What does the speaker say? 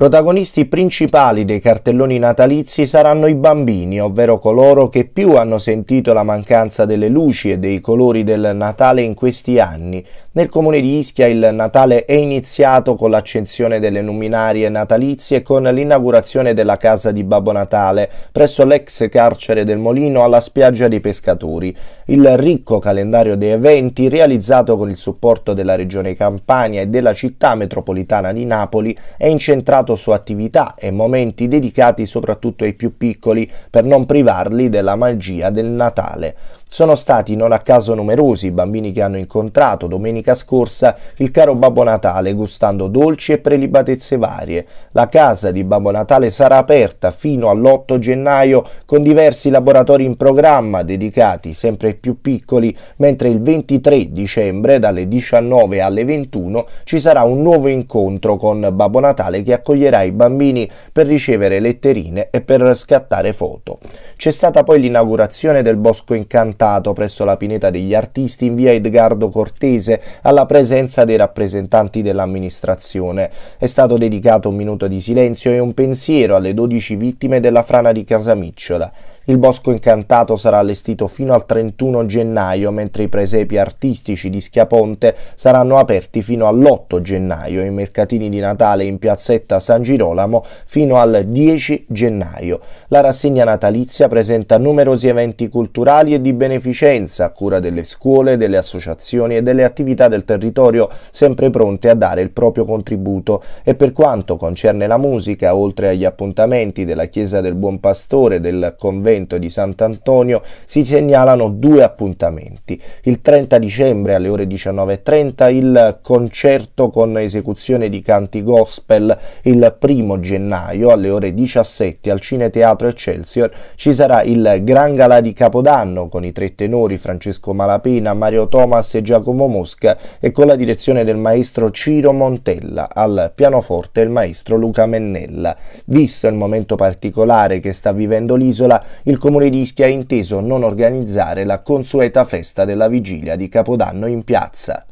Protagonisti principali dei cartelloni natalizi saranno i bambini, ovvero coloro che più hanno sentito la mancanza delle luci e dei colori del Natale in questi anni. Nel comune di Ischia il Natale è iniziato con l'accensione delle luminarie natalizie e con l'inaugurazione della casa di Babbo Natale presso l'ex carcere del Molino alla spiaggia dei pescatori. Il ricco calendario dei eventi, realizzato con il supporto della regione Campania e della città metropolitana di Napoli, è incentrato concentrato su attività e momenti dedicati soprattutto ai più piccoli per non privarli della magia del Natale. Sono stati non a caso numerosi i bambini che hanno incontrato domenica scorsa il caro Babbo Natale gustando dolci e prelibatezze varie. La casa di Babbo Natale sarà aperta fino all'8 gennaio con diversi laboratori in programma dedicati sempre ai più piccoli, mentre il 23 dicembre dalle 19 alle 21 ci sarà un nuovo incontro con Babbo Natale che accoglierà i bambini per ricevere letterine e per scattare foto. C'è stata poi l'inaugurazione del Bosco Incantato portato presso la Pineta degli Artisti in via Edgardo Cortese alla presenza dei rappresentanti dell'amministrazione. È stato dedicato un minuto di silenzio e un pensiero alle 12 vittime della frana di Casamicciola. Il Bosco Incantato sarà allestito fino al 31 gennaio, mentre i presepi artistici di Schiaponte saranno aperti fino all'8 gennaio e i mercatini di Natale in piazzetta San Girolamo fino al 10 gennaio. La rassegna natalizia presenta numerosi eventi culturali e di beneficenza beneficenza a cura delle scuole, delle associazioni e delle attività del territorio sempre pronte a dare il proprio contributo e per quanto concerne la musica, oltre agli appuntamenti della Chiesa del Buon Pastore del convento di Sant'Antonio, si segnalano due appuntamenti. Il 30 dicembre alle ore 19.30 il concerto con esecuzione di canti gospel, il primo gennaio alle ore 17 al Cineteatro Excelsior ci sarà il Gran Gala di Capodanno con i tre tenori Francesco Malapena, Mario Thomas e Giacomo Mosca e con la direzione del maestro Ciro Montella, al pianoforte il maestro Luca Mennella. Visto il momento particolare che sta vivendo l'isola, il comune di Ischia ha inteso non organizzare la consueta festa della vigilia di Capodanno in piazza.